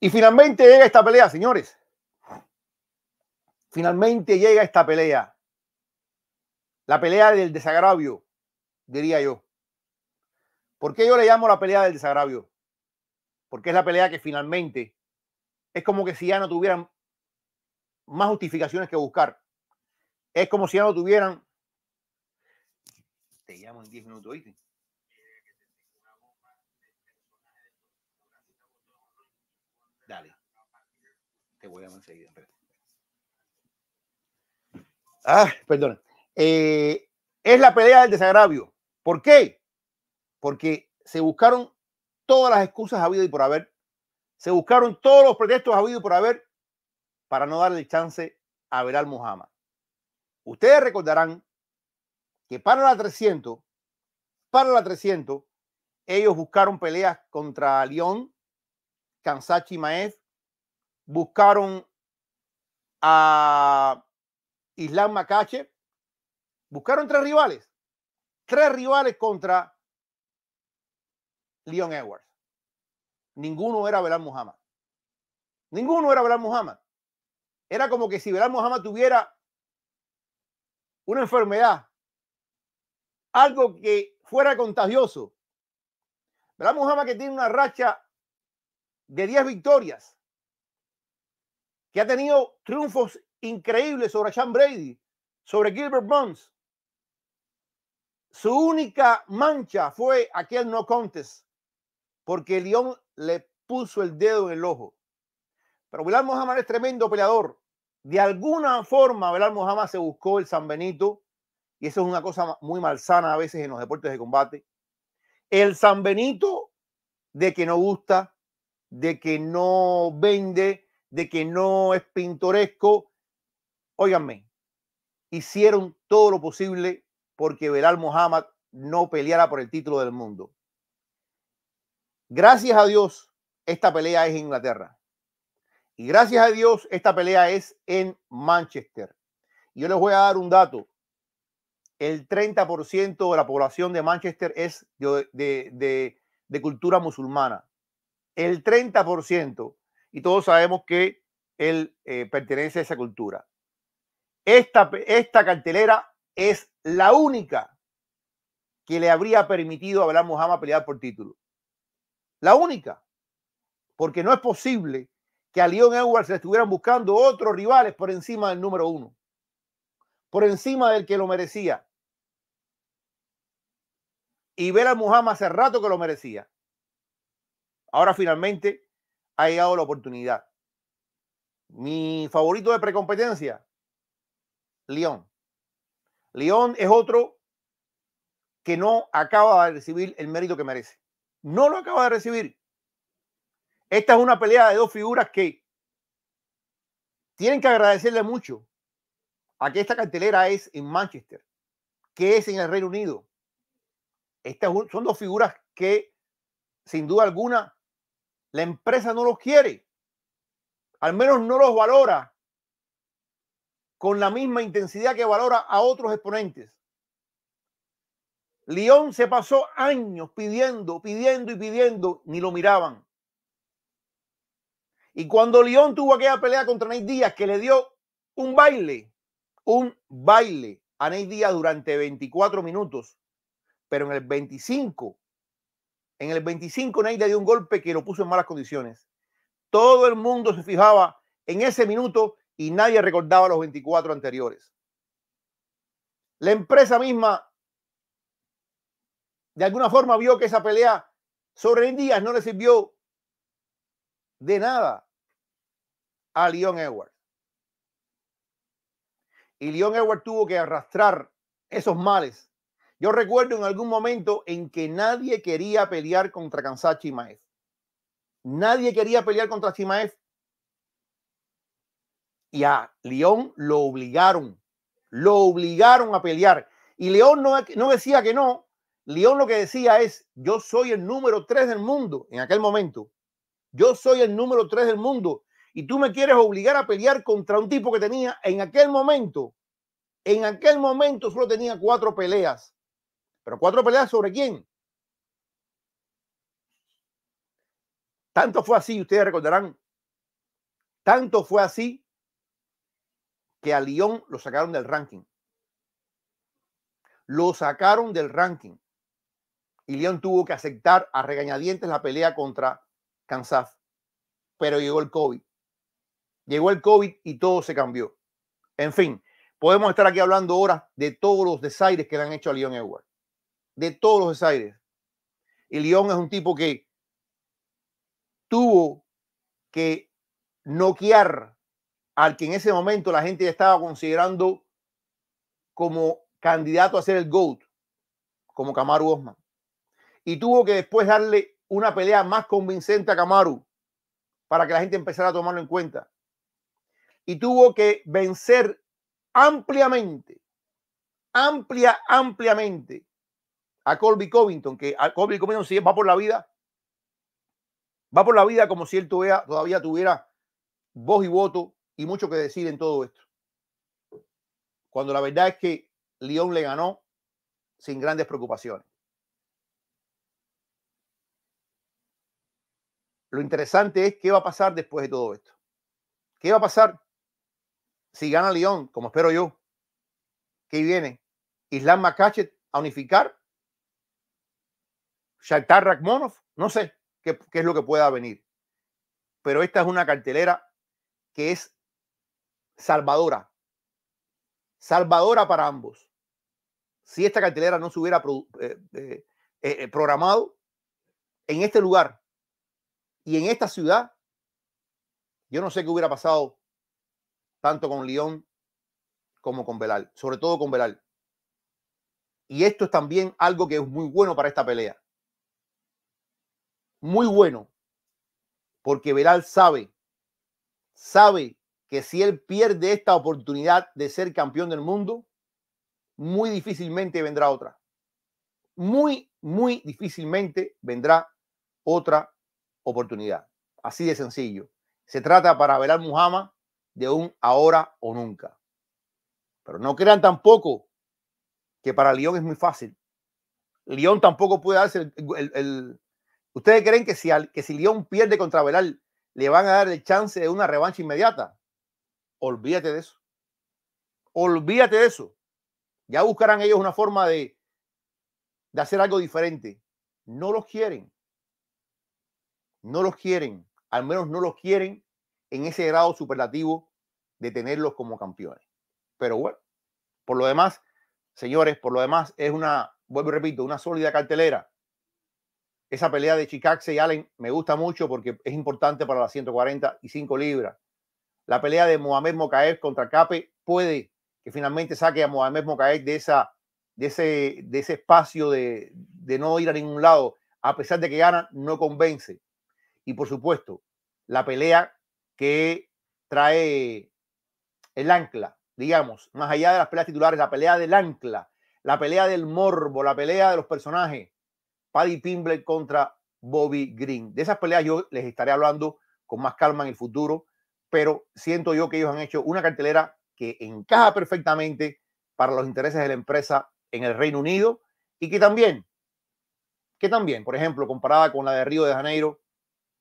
Y finalmente llega esta pelea, señores. Finalmente llega esta pelea. La pelea del desagravio, diría yo. ¿Por qué yo le llamo la pelea del desagravio? Porque es la pelea que finalmente es como que si ya no tuvieran más justificaciones que buscar. Es como si ya no tuvieran. Te llamo en 10 minutos, Te voy a enseguida. Ah, perdón. Eh, es la pelea del desagravio. ¿Por qué? Porque se buscaron todas las excusas habido y por haber. Se buscaron todos los pretextos habido y por haber para no darle chance a al Mohamed. Ustedes recordarán que para la 300, para la 300, ellos buscaron peleas contra León, Kansachi Maez buscaron a Islam Makache. buscaron tres rivales, tres rivales contra Leon Edwards. Ninguno era Belal Muhammad. Ninguno era Belal Muhammad. Era como que si Belal Muhammad tuviera una enfermedad, algo que fuera contagioso. Belal Muhammad que tiene una racha de 10 victorias que ha tenido triunfos increíbles sobre Sean Brady, sobre Gilbert Burns. Su única mancha fue aquel no contest, porque León le puso el dedo en el ojo. Pero Bilal Mohamed es tremendo peleador. De alguna forma, Bilal Mohamed se buscó el San Benito, y eso es una cosa muy malsana a veces en los deportes de combate. El San Benito de que no gusta, de que no vende, de que no es pintoresco. Óiganme, hicieron todo lo posible porque Belal Muhammad no peleara por el título del mundo. Gracias a Dios, esta pelea es en Inglaterra. Y gracias a Dios, esta pelea es en Manchester. yo les voy a dar un dato. El 30% de la población de Manchester es de, de cultura musulmana. El 30% y todos sabemos que él eh, pertenece a esa cultura. Esta, esta cartelera es la única que le habría permitido a Abraham Muhammad pelear por título. La única. Porque no es posible que a Leon Edwards le estuvieran buscando otros rivales por encima del número uno. Por encima del que lo merecía. Y ver a Muhammad hace rato que lo merecía. Ahora finalmente ha llegado la oportunidad. Mi favorito de precompetencia, León. León es otro que no acaba de recibir el mérito que merece. No lo acaba de recibir. Esta es una pelea de dos figuras que tienen que agradecerle mucho a que esta cartelera es en Manchester, que es en el Reino Unido. Estas son dos figuras que, sin duda alguna, la empresa no los quiere. Al menos no los valora con la misma intensidad que valora a otros exponentes. León se pasó años pidiendo, pidiendo y pidiendo, ni lo miraban. Y cuando León tuvo aquella pelea contra Ney Díaz, que le dio un baile, un baile a Ney Díaz durante 24 minutos, pero en el 25 en el 25 le dio un golpe que lo puso en malas condiciones. Todo el mundo se fijaba en ese minuto y nadie recordaba los 24 anteriores. La empresa misma, de alguna forma, vio que esa pelea sobre días no le sirvió de nada a Leon Edwards. Y Leon Edwards tuvo que arrastrar esos males yo recuerdo en algún momento en que nadie quería pelear contra Kansas Chimaev. Nadie quería pelear contra Chimaev. Y a León lo obligaron. Lo obligaron a pelear. Y León no, no decía que no. León lo que decía es, yo soy el número tres del mundo en aquel momento. Yo soy el número tres del mundo. Y tú me quieres obligar a pelear contra un tipo que tenía en aquel momento, en aquel momento solo tenía cuatro peleas pero cuatro peleas sobre quién? Tanto fue así, ustedes recordarán, tanto fue así que a Lyon lo sacaron del ranking. Lo sacaron del ranking. Y León tuvo que aceptar a regañadientes la pelea contra Kansas. Pero llegó el COVID. Llegó el COVID y todo se cambió. En fin, podemos estar aquí hablando ahora de todos los desaires que le han hecho a Lyon Edwards de todos los desaires. Y León es un tipo que tuvo que noquear al que en ese momento la gente ya estaba considerando como candidato a ser el GOAT, como Kamaru Osman. Y tuvo que después darle una pelea más convincente a Kamaru para que la gente empezara a tomarlo en cuenta. Y tuvo que vencer ampliamente, amplia, ampliamente a Colby Covington, que a Colby Covington si va por la vida, va por la vida como si él tuviera, todavía tuviera voz y voto y mucho que decir en todo esto. Cuando la verdad es que León le ganó sin grandes preocupaciones. Lo interesante es qué va a pasar después de todo esto. ¿Qué va a pasar si gana León, como espero yo? ¿Qué viene? ¿Islam Makachet a unificar Shakhtar Rakhmonov, no sé qué, es lo que pueda venir. Pero esta es una cartelera que es salvadora. Salvadora para ambos. Si esta cartelera no se hubiera eh, eh, eh, programado en este lugar y en esta ciudad, yo no sé qué hubiera pasado tanto con León como con Belal, sobre todo con Belal. Y esto es también algo que es muy bueno para esta pelea muy bueno, porque Veral sabe, sabe que si él pierde esta oportunidad de ser campeón del mundo, muy difícilmente vendrá otra. Muy, muy difícilmente vendrá otra oportunidad. Así de sencillo. Se trata para Belal Muhammad de un ahora o nunca. Pero no crean tampoco que para León es muy fácil. León tampoco puede darse el, ¿Ustedes creen que si, que León pierde contra Belal, le van a dar el chance de una revancha inmediata? Olvídate de eso. Olvídate de eso. Ya buscarán ellos una forma de, de hacer algo diferente. No los quieren. No los quieren. Al menos no los quieren en ese grado superlativo de tenerlos como campeones. Pero bueno, por lo demás, señores, por lo demás es una, vuelvo y repito, una sólida cartelera. Esa pelea de Chicaxe y Allen me gusta mucho porque es importante para las 145 libras. La pelea de Mohamed Mokaev contra Cape puede que finalmente saque a Mohamed Mokaev de, esa, de, ese, de ese espacio de, de no ir a ningún lado. A pesar de que gana, no convence. Y por supuesto, la pelea que trae el ancla, digamos, más allá de las peleas titulares, la pelea del ancla, la pelea del morbo, la pelea de los personajes, maddy Pimble contra Bobby Green. De esas peleas yo les estaré hablando con más calma en el futuro, pero siento yo que ellos han hecho una cartelera que encaja perfectamente para los intereses de la empresa en el Reino Unido y que también, que también, por ejemplo, comparada con la de Río de Janeiro,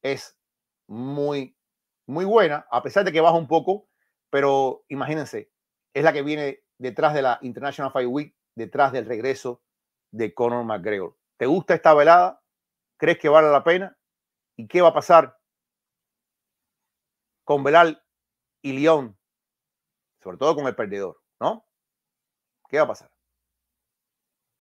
es muy, muy buena, a pesar de que baja un poco, pero imagínense, es la que viene detrás de la International Fight Week, detrás del regreso de Conor McGregor. ¿Te gusta esta velada? ¿Crees que vale la pena? ¿Y qué va a pasar con Belal y León? Sobre todo con el perdedor, ¿no? ¿Qué va a pasar?